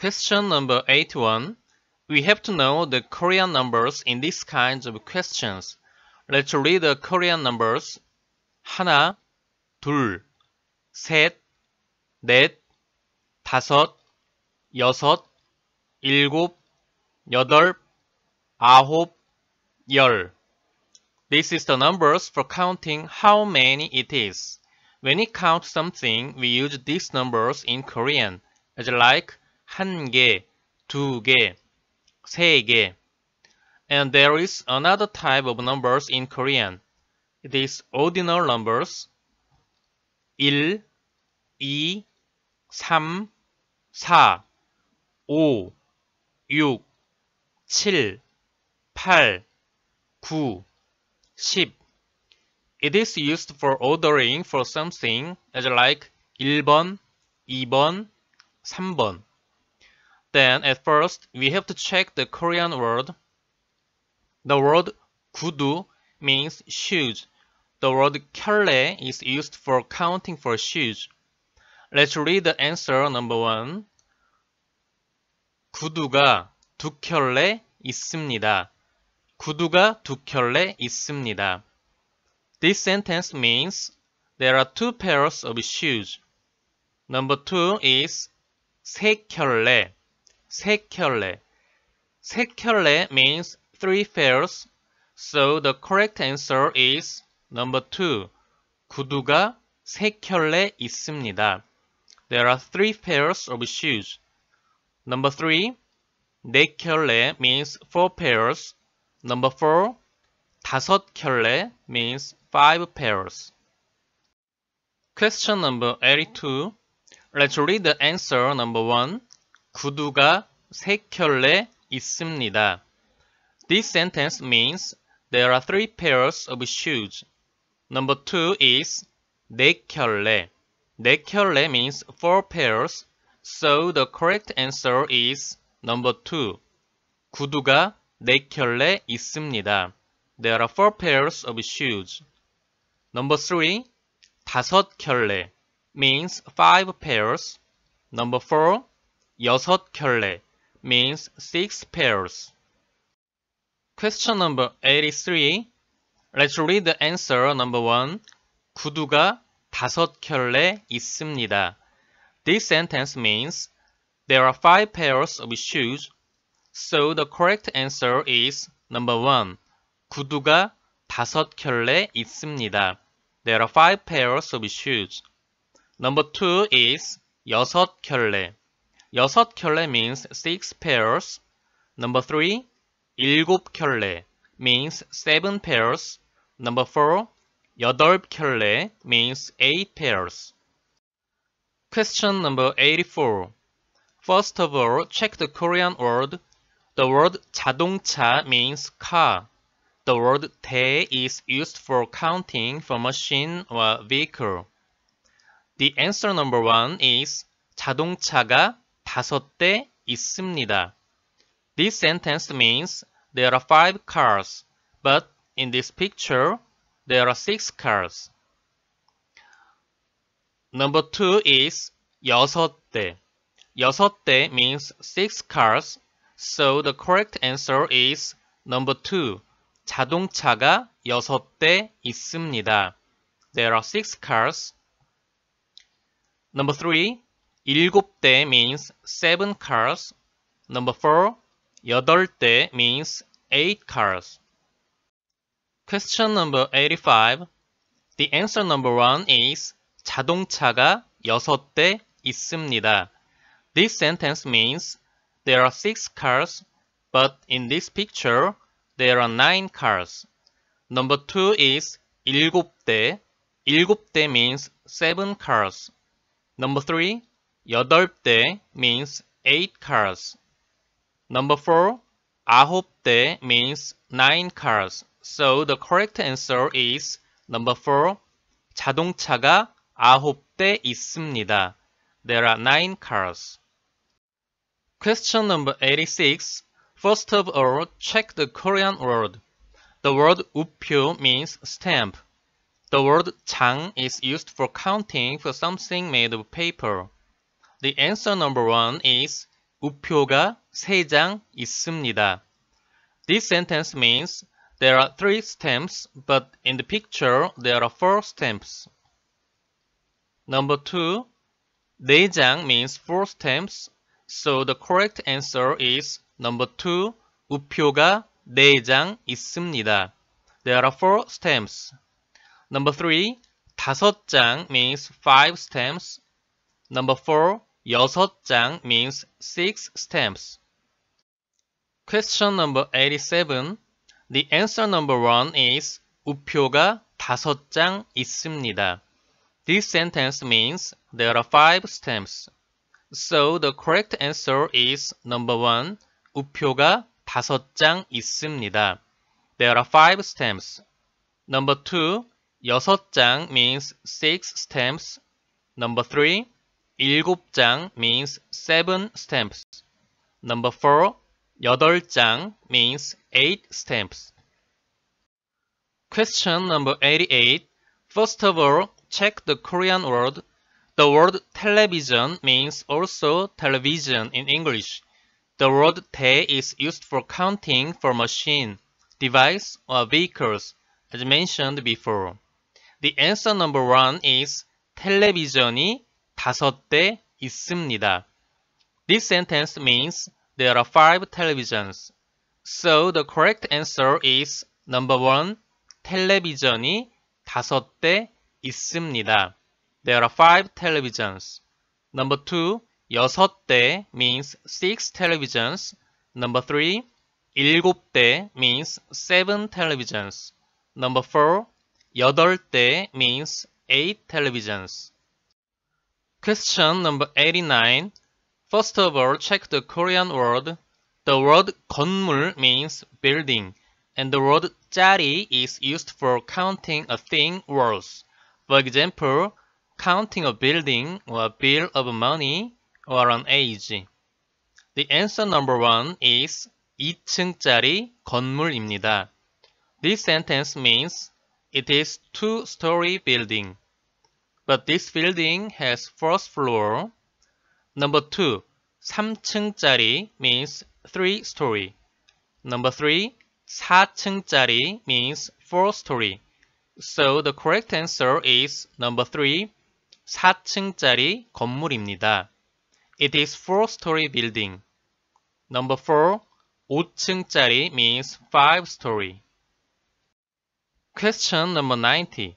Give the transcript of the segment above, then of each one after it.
Question number 81. We have to know the Korean numbers in these kinds of questions. Let's read the Korean numbers. 하나, 둘, 셋, 넷, 다섯, 여섯, 일곱, 여덟, 아홉, 열. This is the numbers for counting how many it is. When we count something, we use these numbers in Korean, as like 한 개, 두 개, 세 개. And there is another type of numbers in Korean. It is ordinal numbers. 1, 2, 3, 4, 5, 6, 7, 8, 9, 10. It is used for ordering for something as like 1번, 2번, 3번. Then at first, we have to check the Korean word. The word 구두 means shoes. The word 켤레 is used for counting for shoes. Let's read the answer number one. 구두가 두 켤레 있습니다. 구두가 두 켤레 있습니다. This sentence means there are two pairs of shoes. Number two is 세 켤레. 세켤레. 세켤레 means three pairs. So the correct answer is number 2. 구두가 세 켤레 있습니다. There are three pairs of shoes. Number 3. 네 켤레 means four pairs. Number 4. 다섯 켤레 means five pairs. Question number 82. Let's read the answer number 1. 구두가 세 켤레 있습니다. This sentence means there are three pairs of shoes. Number two is 네 켤레. 네 켤레 means four pairs, so the correct answer is number two. 구두가 네 켤레 있습니다. There are four pairs of shoes. Number three, 다섯 켤레 means five pairs. Number four, 여섯 켤레 means six pairs. Question number 83. Let's read the answer number 1. 구두가 다섯 켤레 있습니다. This sentence means there are five pairs of shoes. So the correct answer is number 1. 구두가 다섯 켤레 있습니다. There are five pairs of shoes. Number 2 is 여섯 켤레. 여섯 켤레 means six pairs. Number three, 일곱 켤레 means seven pairs. Number four, 여덟 켤레 means eight pairs. Question number 84. First of all, check the Korean word. The word 자동차 means car. The word 대 is used for counting for machine or vehicle. The answer number one is 자동차가 다섯 대 있습니다. This sentence means there are five cars, but in this picture, there are six cars. Number two is 여섯 대. 여섯 대 means six cars, so the correct answer is number two. 자동차가 여섯 대 있습니다. There are six cars. Number three, 일곱 대 means seven cars. Number four, 여덟 대 means eight cars. Question number 85. The answer number one is 자동차가 여섯 대 있습니다. This sentence means there are six cars, but in this picture there are nine cars. Number two is 일곱 대. 일곱 대 means seven cars. Number three, 여덟 대 means eight cars. Number four, 아홉 대 means nine cars. So the correct answer is number four, 자동차가 아홉 대 있습니다. There are nine cars. Question number 86. First of all, check the Korean word. The word 우표 means stamp. The word 장 is used for counting for something made of paper. The answer number one is 우표가 3장 있습니다. This sentence means there are three stamps, but in the picture there are four stamps. Number two, 내장 means four stamps, so the correct answer is number two, 우표가 4장 있습니다. There are four stamps. Number three, 다섯 장 means five stamps. Number four, 여섯 장 means six stamps. Question number 87. The answer number 1 is 우표가 다섯 장 있습니다. This sentence means there are five stamps. So the correct answer is number 1. 우표가 다섯 장 있습니다. There are five stamps. Number 2. 여섯 장 means six stamps. Number 3. 일곱 장 means seven stamps. Number four, 여덟 장 means eight stamps. Question number 88. First of all, check the Korean word. The word television means also television in English. The word 대 is used for counting for machine, device, or vehicles, as mentioned before. The answer number one is television이 다섯 대 있습니다. This sentence means there are five televisions. So the correct answer is number one, 텔레비전이 다섯 대 있습니다. There are five televisions. Number two, 여섯 대 means six televisions. Number three, 일곱 대 means seven televisions. Number four, 여덟 대 means eight televisions. Question number 89. First of all, check the Korean word. The word 건물 means building, and the word 짜리 is used for counting a thing worth. For example, counting a building or a bill of money or an age. The answer number one is 2층짜리 건물입니다. This sentence means it is two-story building. But this building has first floor. Number 2. 3층짜리 means 3 story. Number 3. 4층짜리 means 4 story. So the correct answer is number 3. 4층짜리 건물입니다. It is 4-story building. Number 4. 5층짜리 means 5-story. Question number 90.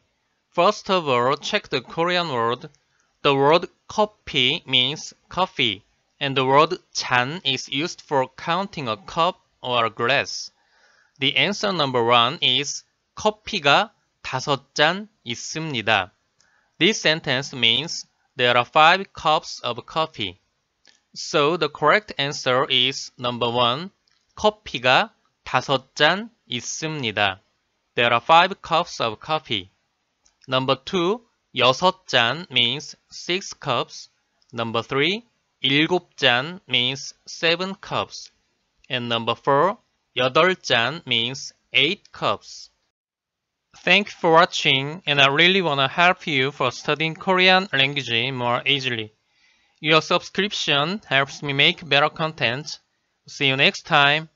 First of all, check the Korean word. The word 커피 means coffee, and the word 잔 is used for counting a cup or a glass. The answer number one is 커피가 다섯 잔 있습니다. This sentence means there are five cups of coffee. So the correct answer is number one. 커피가 다섯 잔 있습니다. There are five cups of coffee. Number 2, 여섯 잔 means 6 cups. Number 3, 일곱 잔 means 7 cups. And number 4, 여덟 잔 means 8 cups. Thank you for watching and I really want to help you for studying Korean language more easily. Your subscription helps me make better content. See you next time.